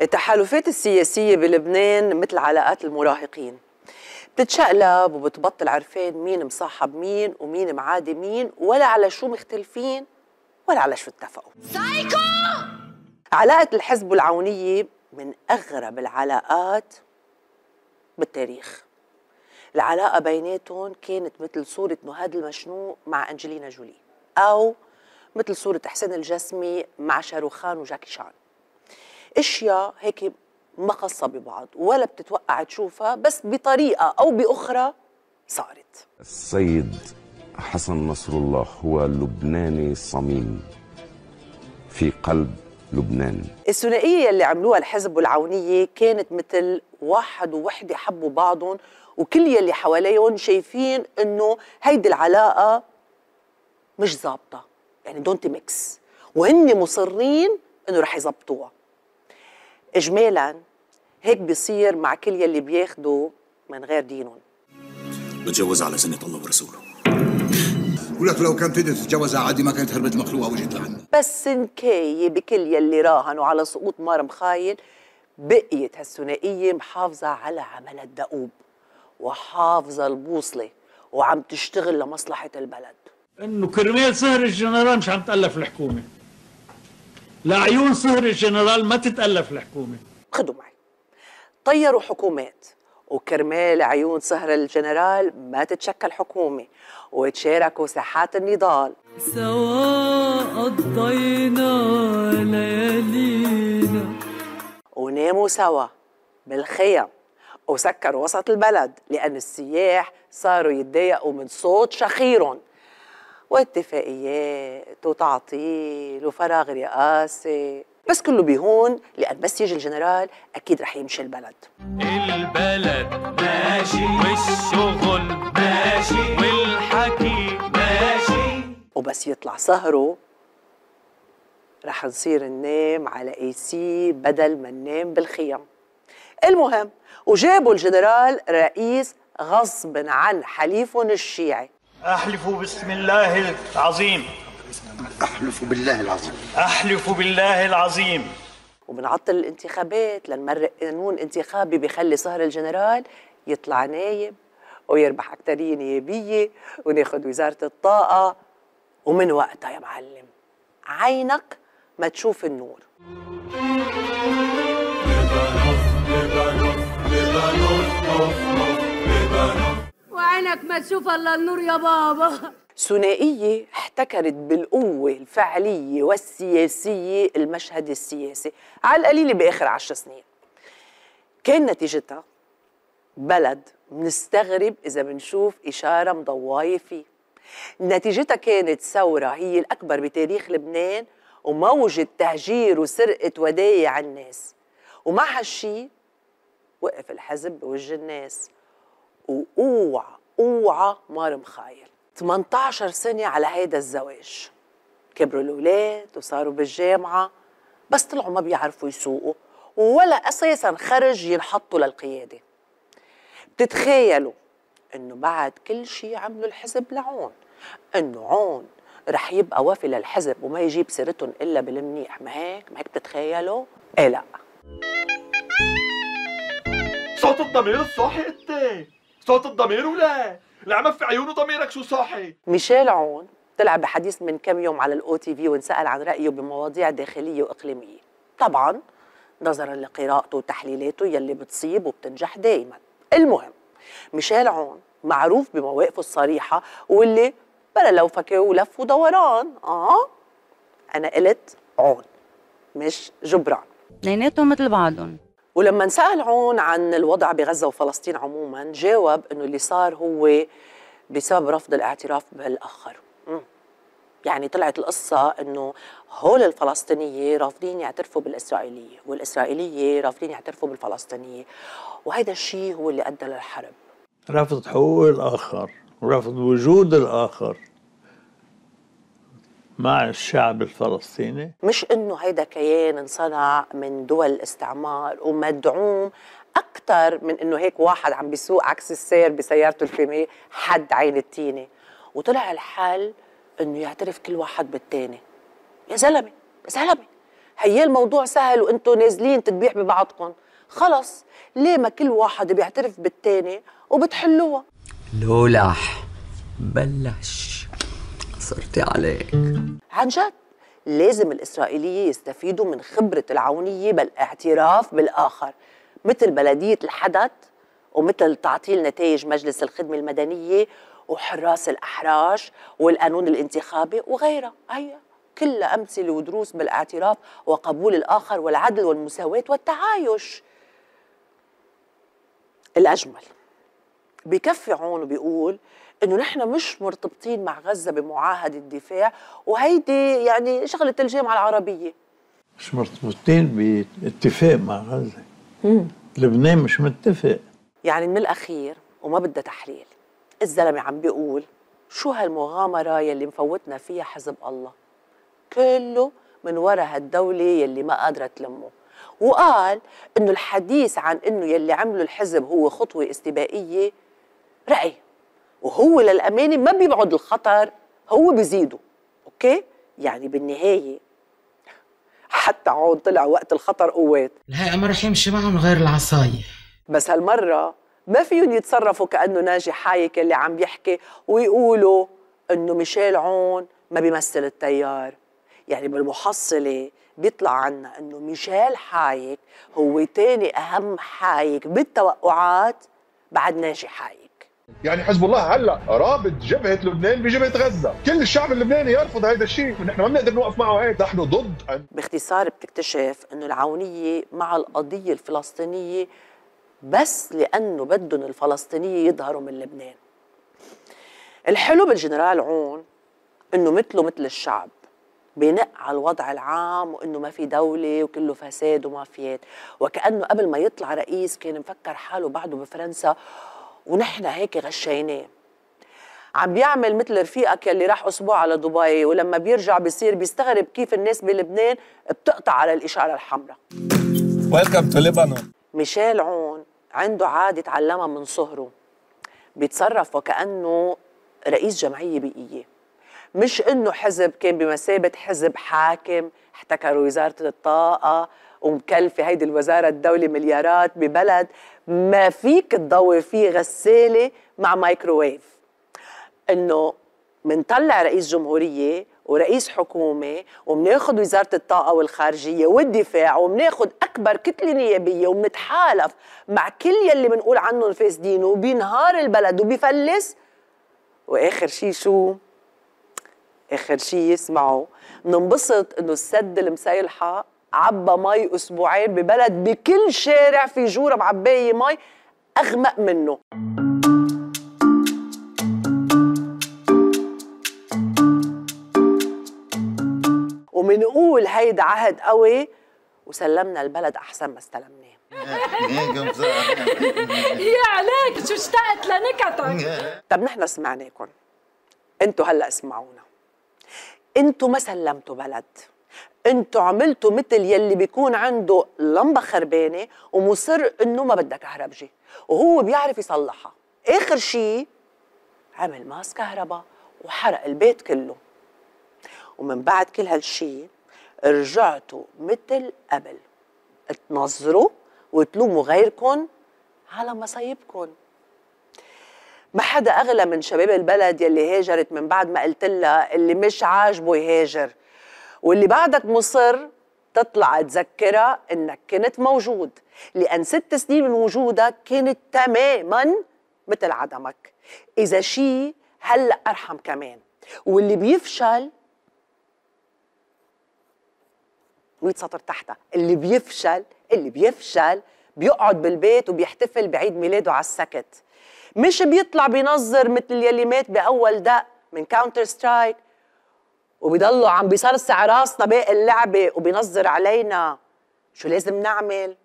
التحالفات السياسية بلبنان مثل علاقات المراهقين بتتشقلب وبتبطل عرفان مين مصاحب مين ومين معادي مين ولا على شو مختلفين ولا على شو اتفقوا سايكو علاقة الحزب والعونية من أغرب العلاقات بالتاريخ العلاقة بيناتهم كانت مثل صورة نهاد المشنوق مع أنجلينا جولي أو مثل صورة حسين الجسمي مع شاروخان وجاكي شان اشياء هيك ما خاصه ببعض ولا بتتوقع تشوفها بس بطريقه او باخرى صارت السيد حسن نصر الله هو لبناني صميم في قلب لبنان الثنائية اللي عملوها الحزب والعونية كانت مثل واحد ووحدة حبوا بعضهم وكل يلي حواليهم شايفين انه هيدي العلاقة مش ظابطة يعني دونت ميكس وهن مصرين انه رح يظبطوها اجمالا هيك بيصير مع كل يلي بياخدوا من غير دينهم بتجوز على سنة الله ورسوله ولك لو كان تقدر تتجوزها عادي ما كانت هربت مخلوقه وجيت لعنا بس نكاية بكل يلي راهنوا على سقوط مار مخايل بقيت هالثنائية محافظة على عمل الدؤوب وحافظة البوصلة وعم تشتغل لمصلحة البلد انه كرمال سهر الجنرال مش عم تألف الحكومة لعيون صهر الجنرال ما تتألف الحكومة خدوا معي طيروا حكومات وكرمال عيون صهر الجنرال ما تتشكل حكومة وتشاركوا ساحات النضال سوا قضينا ليالينا وناموا سوا بالخيم وسكروا وسط البلد لأن السياح صاروا يتضايقوا من صوت شخيرهم واتفاقيات وتعطيل وفراغ رئاسي بس كله بيهون لأن بس يجي الجنرال أكيد رح يمشي البلد البلد ماشي والشغل ماشي والحكي ماشي وبس يطلع سهره رح نصير ننام على اي سي بدل ما ننام بالخيم المهم وجابوا الجنرال رئيس غصب عن حليفهم الشيعي أحلف بسم الله العظيم أحلف بالله العظيم أحلف بالله العظيم وبنعطل الانتخابات لنمرق قانون انتخابي بخلي صهر الجنرال يطلع نايب ويربح أكترية نيابية وناخد وزارة الطاقة ومن وقتها يا معلم عينك ما تشوف النور لبنوف لبنوف لبنوف عينك ما تشوف الا النور يا بابا ثنائية احتكرت بالقوة الفعلية والسياسية المشهد السياسي على القليلة بآخر عشر سنين كان نتيجتها بلد منستغرب إذا بنشوف إشارة مضواية فيه نتيجتها كانت ثورة هي الأكبر بتاريخ لبنان وموجة تهجير وسرقة ودايع الناس ومع هالشي وقف الحزب بوجه الناس واوعى اوعى مار مخايل 18 سنة على هيدا الزواج كبروا الاولاد وصاروا بالجامعة بس طلعوا ما بيعرفوا يسوقوا ولا أساسا خرج ينحطوا للقيادة بتتخيلوا انه بعد كل شيء عملوا الحزب لعون انه عون رح يبقى وافي للحزب وما يجيب سيرتهم الا بالمنيح ما هيك ما هيك بتتخيلوا ايه لا صوت الضمير الصاحي انت صوت الضمير ولا العمى في عيونه ضميرك شو صاحي ميشيل عون طلع بحديث من كم يوم على الاو تي في وانسال عن رايه بمواضيع داخليه واقليميه طبعا نظرا لقراءته وتحليلاته يلي بتصيب وبتنجح دائما المهم ميشيل عون معروف بمواقفه الصريحه واللي بلا لو فكه ولف ودوران اه انا قلت عون مش جبران اثنيناتهم مثل بعضهم ولما نسأل عون عن الوضع بغزة وفلسطين عموما جاوب أنه اللي صار هو بسبب رفض الاعتراف بالآخر يعني طلعت القصة أنه هول الفلسطينية رافضين يعترفوا بالإسرائيلية والإسرائيلية رافضين يعترفوا بالفلسطينية وهذا الشيء هو اللي أدى للحرب رفض حقوق الآخر رفض وجود الآخر مع الشعب الفلسطيني مش انه هيدا كيان انصنع من دول الاستعمار ومدعوم اكثر من انه هيك واحد عم بيسوق عكس السير بسيارته الفيمي حد عين التينه وطلع الحل انه يعترف كل واحد بالتاني يا زلمه يا زلمه هي الموضوع سهل وانتم نازلين تذبيح ببعضكم خلص ليه ما كل واحد بيعترف بالتاني وبتحلوها لولح بلش صرتي عليك عن جد لازم الإسرائيلية يستفيدوا من خبرة العونية بالاعتراف بالآخر مثل بلدية الحدث ومثل تعطيل نتائج مجلس الخدمة المدنية وحراس الأحراج والقانون الانتخابي وغيرها هي كلها أمثلة ودروس بالاعتراف وقبول الآخر والعدل والمساواة والتعايش الأجمل بكفي عون وبيقول انه نحن مش مرتبطين مع غزه بمعاهده دفاع وهيدي يعني شغله الجامعه العربيه مش مرتبطين باتفاق مع غزه مم. لبنان مش متفق يعني من الاخير وما بدها تحليل الزلمه عم بيقول شو هالمغامره يلي مفوتنا فيها حزب الله كله من ورا هالدوله يلي ما قادره تلمه وقال انه الحديث عن انه يلي عمله الحزب هو خطوه استباقيه راي وهو للامانه ما بيبعد الخطر هو بيزيده اوكي يعني بالنهايه حتى عون طلع وقت الخطر قوات الحقيقه ما رح يمشي معهم غير العصايه بس هالمره ما فيهم يتصرفوا كانه ناجي حايك اللي عم يحكي ويقولوا انه ميشيل عون ما بيمثل التيار يعني بالمحصله بيطلع عنا انه ميشيل حايك هو تاني اهم حايك بالتوقعات بعد ناجي حايك يعني حزب الله هلا رابط جبهه لبنان بجبهه غزه كل الشعب اللبناني يرفض هذا الشيء نحن ما بنقدر نوقف معه هيك نحن ضد أن... باختصار بتكتشف انه العونيه مع القضيه الفلسطينيه بس لانه بدهم الفلسطينيه يظهروا من لبنان الحلو بالجنرال عون انه مثله مثل الشعب بنق على الوضع العام وانه ما في دوله وكله فساد ومافيات وكانه قبل ما يطلع رئيس كان مفكر حاله بعده بفرنسا ونحن هيك غشيناه عم بيعمل مثل رفيقك يلي راح اسبوع على دبي ولما بيرجع بيصير بيستغرب كيف الناس بلبنان بتقطع على الاشاره الحمراء ويلكم تو ليبانون ميشيل عون عنده عاده تعلمها من صهره بيتصرف وكانه رئيس جمعيه بيئيه مش انه حزب كان بمثابه حزب حاكم احتكروا وزاره الطاقه ومكلفه هيدي الوزاره الدوله مليارات ببلد ما فيك تضوي فيه غساله مع مايكروويف انه منطلع رئيس جمهوريه ورئيس حكومه وبناخذ وزاره الطاقه والخارجيه والدفاع وبناخذ اكبر كتله نيابيه وبنتحالف مع كل يلي بنقول عنهم فاسدين وبينهار البلد وبيفلس واخر شيء شو؟ اخر شيء يسمعوا بننبسط انه السد المسيلحه عبى مي اسبوعين ببلد بكل شارع في جوره معبايه مي اغمق منه ومنقول هيدا عهد قوي وسلمنا البلد احسن ما استلمناه يا عليك شو اشتقت لنكتك طب نحن سمعناكم انتوا هلا اسمعونا انتوا ما سلمتوا بلد انتوا عملتوا مثل يلي بيكون عنده لمبه خربانه ومصر انه ما بدها كهربجي وهو بيعرف يصلحها اخر شيء عمل ماس كهرباء وحرق البيت كله ومن بعد كل هالشيء رجعتوا مثل قبل تنظروا وتلوموا غيركم على مصايبكم ما حدا اغلى من شباب البلد يلي هاجرت من بعد ما قلت لها اللي مش عاجبه يهاجر واللي بعدك مصر تطلع تذكرها انك كنت موجود لان ست سنين من وجودك كانت تماما مثل عدمك اذا شيء هلا ارحم كمان واللي بيفشل 100 سطر تحتها اللي بيفشل اللي بيفشل بيقعد بالبيت وبيحتفل بعيد ميلاده على السكت مش بيطلع بينظر مثل يلي مات باول دق من كاونتر سترايك وبيضلوا عم بيصرصع راسنا باقي اللعبه وبينظر علينا شو لازم نعمل